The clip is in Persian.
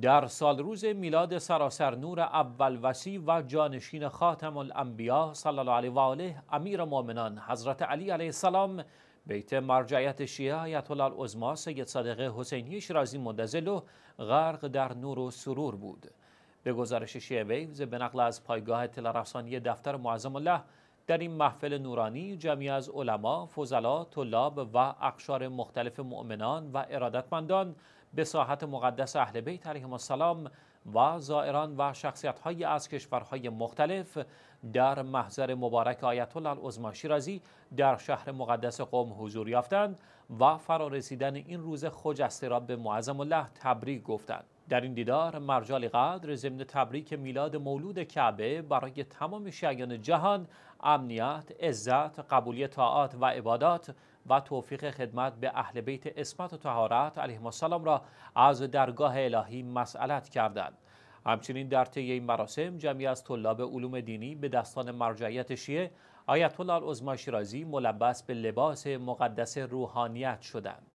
در سال روز میلاد سراسر نور اول وسی و جانشین خاتم الانبیا صلی الله علیه و آله امیر مؤمنان حضرت علی علیه السلام بیت مرجعیت شیعه آیت الله سید صادق حسینی شیرازی و غرق در نور و سرور بود به گزارش شیعه ویوز به نقل از پایگاه تلرفسانی دفتر معظم الله در این محفل نورانی جمعی از علما، فضلا، طلاب و اقشار مختلف مؤمنان و ارادتمندان به ساحت مقدس اهل بیت علیهم السلام و زائران و شخصیت های از کشورهای مختلف در محضر مبارک آیت الله العظما شیرازی در شهر مقدس قوم حضور یافتند و فرارسیدن این روز خجسته را به معظم الله تبریک گفتند در این دیدار مرجال قدر ضمن تبریک میلاد مولود کعبه برای تمام شیعیان جهان امنیت، عزت، قبولی طاعات و عبادات و توفیق خدمت به اهل بیت اسمت و تهارت علیهم السلام را از درگاه الهی مسئلت کردند. همچنین در طی این مراسم جمعی از طلاب علوم دینی به دستان مرجعیت شیعه آیت الله العظمی شیرازی ملبس به لباس مقدس روحانیت شدند.